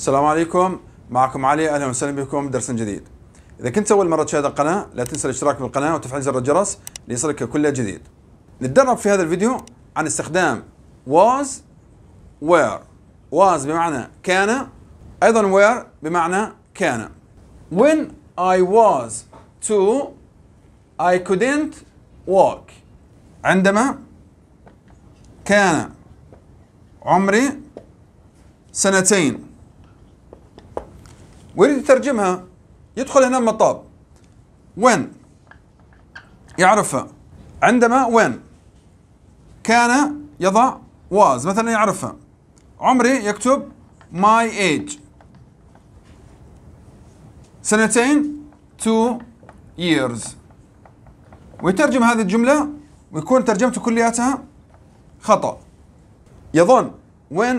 السلام عليكم معكم علي اهلا وسهلا بكم درس جديد اذا كنت اول مره تشاهد القناه لا تنسى الاشتراك بالقناه وتفعيل زر الجرس ليصلك كل جديد نتدرب في هذا الفيديو عن استخدام was where was بمعنى كان ايضا where بمعنى كان when I was to I couldn't walk عندما كان عمري سنتين ويريد يترجمها يدخل هنا مطاب وين يعرفها عندما وين كان يضع واز مثلا يعرفها عمري يكتب ماي ايج سنتين تو years ويترجم هذه الجملة ويكون ترجمته كلياتها خطأ يظن when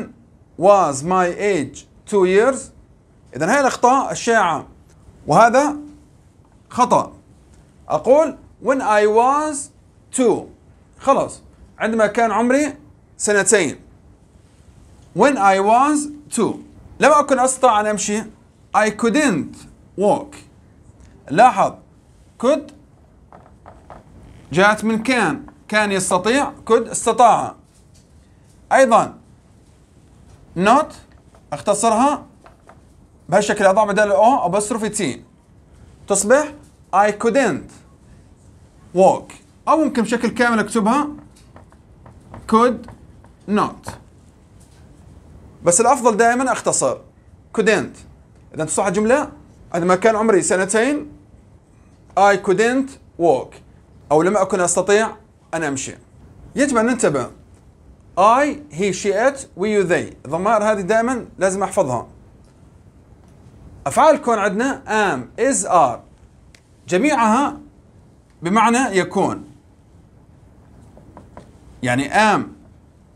was my age two years إذا هاي الأخطاء الشائعة وهذا خطأ أقول when I was two خلاص عندما كان عمري سنتين when I was two لم أكن أستطع أن أمشي I couldn't walk لاحظ could جاءت من كان كان يستطيع could استطاع أيضا not اختصرها بهالشكل اضع بدل او ابصرف تي تصبح I couldn't walk او ممكن بشكل كامل اكتبها could not بس الافضل دائما اختصر couldn't اذا تصح الجمله عندما كان عمري سنتين I couldn't walk او لم اكن استطيع ان امشي يجب ان ننتبه I, he, she, it, we, you, they الضمائر هذه دائما لازم احفظها افعال الكون عندنا ام از ار جميعها بمعنى يكون يعني ام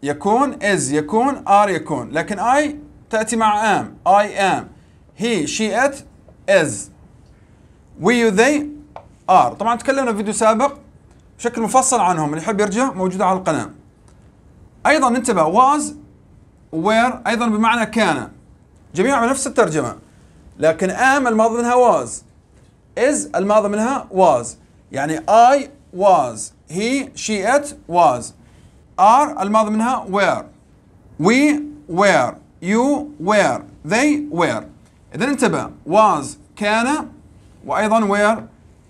يكون از يكون ار يكون لكن اي تاتي مع ام اي ام هي شي ات از وي يو ذي ار طبعا تكلمنا في فيديو سابق بشكل مفصل عنهم اللي يحب يرجع موجوده على القناه ايضا انتبه واز وير ايضا بمعنى كان جميعها نفس الترجمه لكن ام الماضي منها was is الماضي منها was يعني I was he she it was are الماضي منها were we were you were they were إذا انتبه was كان وأيضا where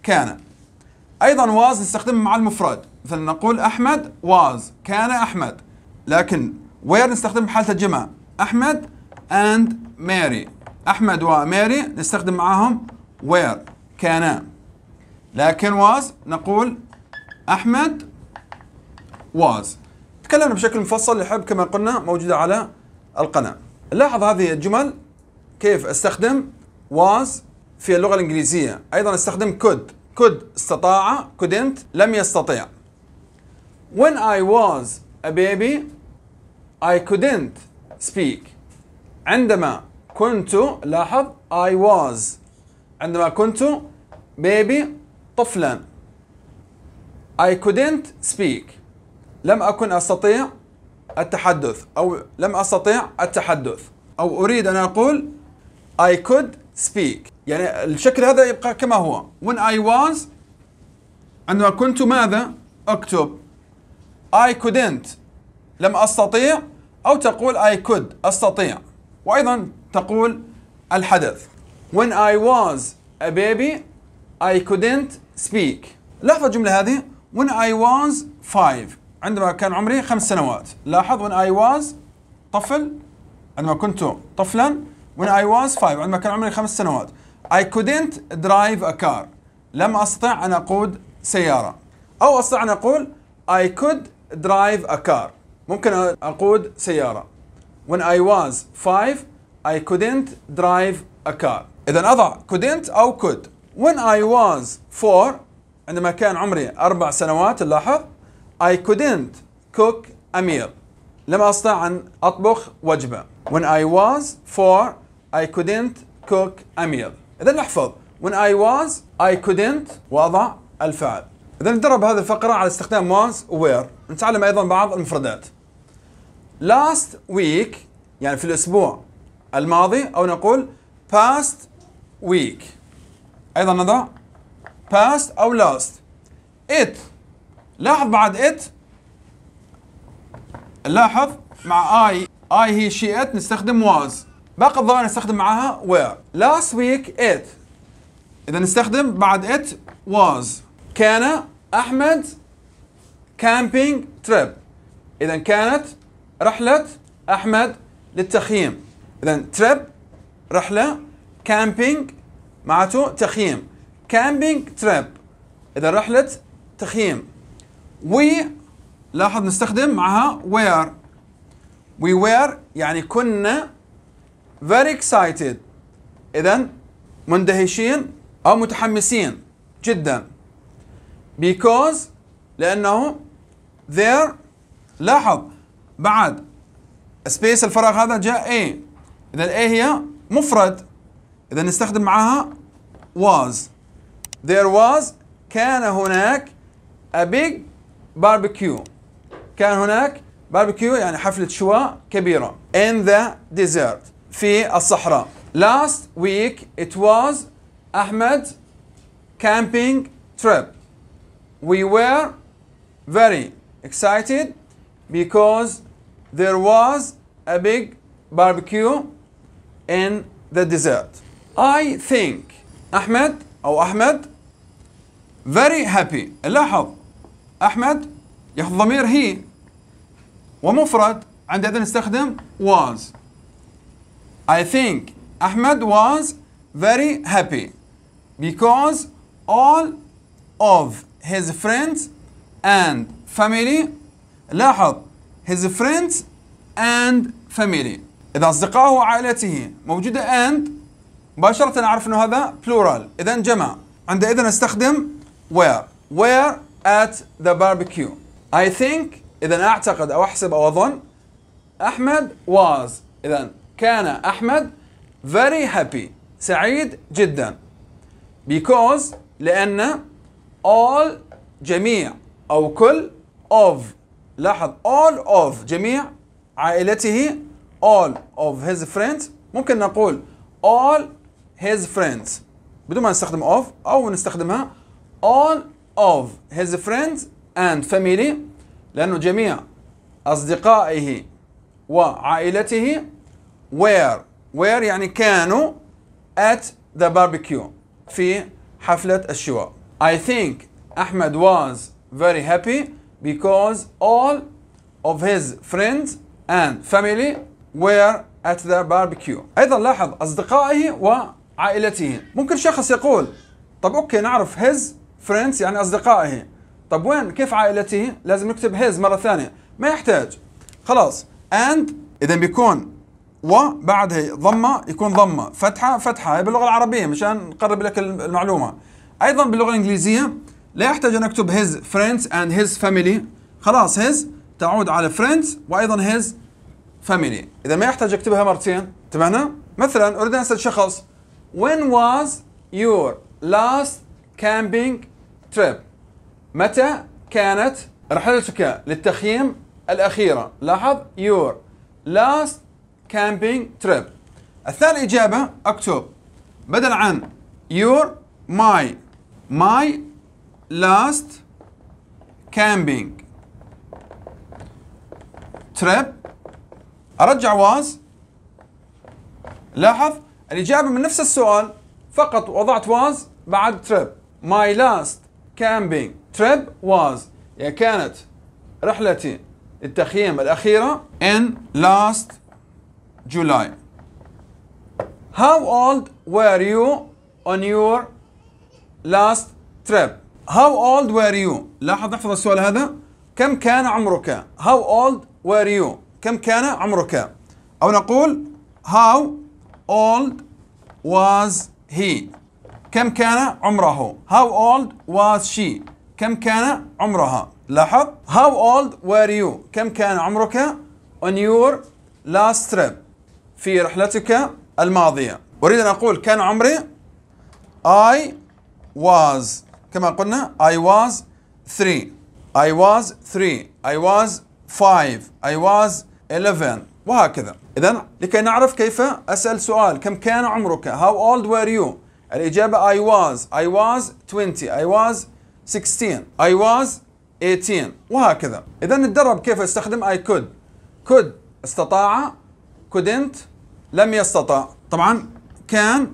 كان أيضا was نستخدمه مع المفرد مثلا نقول أحمد was كان أحمد لكن where نستخدمه حالة الجمع أحمد and Mary أحمد وماري نستخدم معاهم were كانا لكن was نقول أحمد was تكلمنا بشكل مفصل الحب كما قلنا موجودة على القناة لاحظ هذه الجمل كيف استخدم was في اللغة الإنجليزية أيضا استخدم could could استطاع couldn't لم يستطيع When I was a baby I couldn't speak عندما كنت لاحظ I was عندما كنت بيبي طفلا I couldn't speak لم أكن أستطيع التحدث أو لم أستطيع التحدث أو أريد أن أقول I could speak يعني الشكل هذا يبقى كما هو when I was عندما كنت ماذا أكتب I couldn't لم أستطيع أو تقول I could أستطيع وأيضا تقول الحدث When I was a baby I couldn't speak لاحظ الجملة هذه When I was five عندما كان عمري خمس سنوات لاحظ when I was طفل عندما كنت طفلا when I was five عندما كان عمري خمس سنوات I couldn't drive a car لم أستطع أن أقود سيارة أو أستطيع أن أقول I could drive a car ممكن أقود سيارة when I was five I couldn't drive a car إذا أضع couldn't أو could When I was four عندما كان عمري أربع سنوات نلاحظ I couldn't cook a meal لم أستطع أن أطبخ وجبة When I was four I couldn't cook a meal إذا نحفظ When I was I couldn't وأضع الفعل إذا ندرب هذه الفقرة على استخدام was و where نتعلم أيضا بعض المفردات Last week يعني في الأسبوع الماضي أو نقول past week أيضا نضع past أو last it لاحظ بعد it لاحظ مع I I هي she it نستخدم was باقي الظاهر نستخدم معاها were last week it إذا نستخدم بعد it was كان أحمد camping trip إذا كانت رحلة أحمد للتخييم اذا تريب رحله كامبينج معناته تخييم كامبينج تريب اذا رحله تخييم وي لاحظ نستخدم معها وير وي وير يعني كنا very excited اذا مندهشين او متحمسين جدا because لانه there لاحظ بعد سبيس الفراغ هذا جاء A إذا الإيه هي مفرد إذا نستخدم معاها was there was كان هناك a big barbecue كان هناك باربيكيو يعني حفلة شواء كبيرة in the desert في الصحراء last week it was أحمد camping trip we were very excited because there was a big barbecue in the desert. I think Ahmed or Ahmed very happy لاحظ Ahmed ياخذ ضمير he ومفرد عندنا نستخدم was I think Ahmed was very happy because all of his friends and family لاحظ his friends and family إذا أصدقائه وعائلته موجودة and مباشرة أعرف أنه هذا plural إذا جمع عندئذ نستخدم where where at the barbecue I think إذا أعتقد أو أحسب أو أظن أحمد was إذا كان أحمد very happy سعيد جدا because لأن all جميع أو كل of لاحظ all of جميع عائلته all of his friends ممكن نقول all his friends بدون ما نستخدم of أو نستخدمها all of his friends and family لأنه جميع أصدقائه وعائلته were were يعني كانوا at the barbecue في حفلة الشواء I think Ahmed was very happy because all of his friends and family وير at the barbecue أيضا لاحظ أصدقائه وعائلته ممكن شخص يقول طب أوكي نعرف his friends يعني أصدقائه طب وين كيف عائلته لازم نكتب his مرة ثانية ما يحتاج خلاص and إذا بيكون وبعدها ضمة يكون ضمة فتحة فتحة هي باللغة العربية مشان نقرب لك المعلومة أيضا باللغة الإنجليزية لا يحتاج أن أكتب his friends and his family خلاص his تعود على friends وأيضا his family إذا ما يحتاج أكتبها مرتين تبعنا مثلا أريد أن أسأل شخص When was your last camping trip متى كانت رحلتك للتخييم الأخيرة لاحظ your last camping trip الثاني إجابة أكتب بدل عن your my my last camping trip ارجع واز لاحظ الاجابه من نفس السؤال فقط وضعت واز بعد تريب ماي لاست كامبينج تريب واز يعني كانت رحلتي التخييم الاخيره in last July How old were you on your last trip? How old were you? لاحظ احفظ السؤال هذا كم كان عمرك؟ How old were you? كم كان عمرك أو نقول how old was he كم كان عمره how old was she كم كان عمرها لاحظ how old were you كم كان عمرك on your last trip في رحلتك الماضية أريد أن أقول كان عمري I was كما قلنا I was 3 I was 3 I was 5 I was 11 وهكذا إذا لكي نعرف كيف أسأل سؤال كم كان عمرك How old were you الإجابة I was I was 20 I was 16 I was 18 وهكذا إذا نتدرب كيف أستخدم I could could استطاع couldn't لم يستطع طبعا كان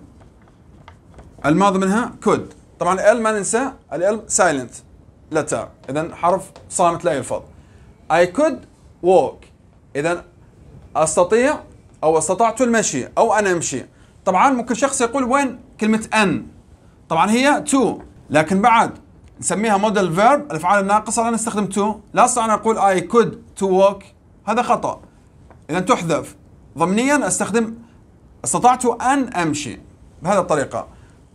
الماضي منها could طبعا ال ما ننسى ال silent letter إذا حرف صامت لا يلفظ I could walk اذا استطيع او استطعت المشي او انا امشي طبعا ممكن شخص يقول وين كلمه ان طبعا هي تو لكن بعد نسميها موديل فيرب الافعال الناقصه لا نستخدم تو لا استطيع ان اقول اي كود تو ووك هذا خطا اذا تحذف ضمنيا استخدم استطعت ان امشي بهذه الطريقه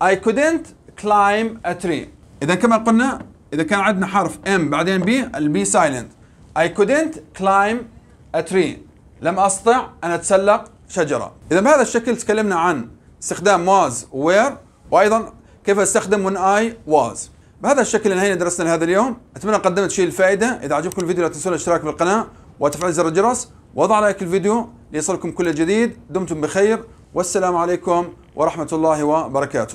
اي كودنت climb a tree إذا كما قلنا إذا كان عندنا حرف ام بعدين بي البي سايلنت اي كودنت climb اتري لم أستطع أن أتسلق شجرة إذا بهذا الشكل تكلمنا عن استخدام واز وير وأيضا كيف استخدم when I was بهذا الشكل انهينا درسنا لهذا اليوم اتمنى قدمت شيء الفائده اذا عجبكم الفيديو لا تنسون الاشتراك بالقناه وتفعيل زر الجرس وضع لايك الفيديو ليصلكم كل جديد دمتم بخير والسلام عليكم ورحمه الله وبركاته